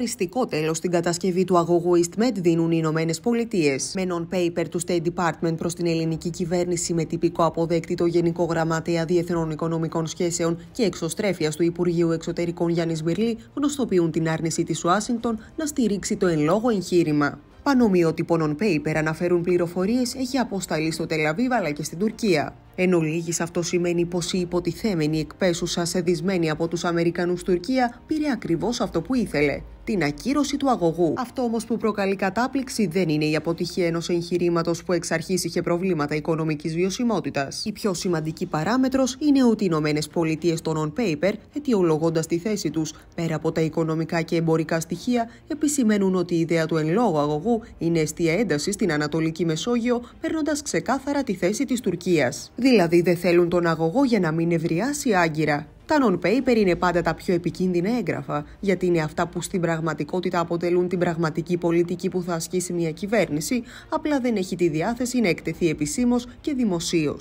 οριστικό τέλος στην κατασκευή του αγωγού EastMed δίνουν οι Ηνωμένες Πολιτείες. Με non-paper του State Department προς την ελληνική κυβέρνηση με τυπικό αποδέκτη το Γενικό Γραμματέα Διεθνών Οικονομικών Σχέσεων και εξωστρέφειας του Υπουργείου Εξωτερικών Γιάννης Μπυρλή γνωστοποιούν την άρνηση της Ουάσιγκτον να στηρίξει το εν λόγω εγχείρημα. Πανομοιότυπο non-paper αναφέρουν πληροφορίες έχει αποσταλεί στο Τελαβίβα αλλά και στην Τουρκία. Εν ολίγης, αυτό σημαίνει πως η υποτιθέμενη εκπέσουσα σεδισμένη από τους Αμερικανου Τουρκία πήρε ακριβώς αυτό που ήθελε την ακύρωση του αγωγού. Αυτό όμως που προκαλεί κατάπληξη δεν είναι η αποτυχία ενός εγχειρήματος που εξ αρχής είχε προβλήματα οικονομικής βιωσιμότητας. Η πιο σημαντική παράμετρος είναι ότι οι Ηνωμένες Πολιτείες των on-paper, αιτιολογώντας τη θέση τους πέρα από τα οικονομικά και εμπορικά στοιχεία, επισημαίνουν ότι η ιδέα του εν λόγω αγωγού είναι αιστεία έντασης στην Ανατολική Μεσόγειο, παίρνοντας ξεκάθαρα τη θέση της Τουρκίας. Δηλαδή δεν θέλουν τον αγωγό για να μην ευρεάσει άγκυρα. Τα non-paper είναι πάντα τα πιο επικίνδυνα έγγραφα, γιατί είναι αυτά που στην πραγματικότητα αποτελούν την πραγματική πολιτική που θα ασκήσει μια κυβέρνηση, απλά δεν έχει τη διάθεση να εκτεθεί επισήμως και δημοσίως.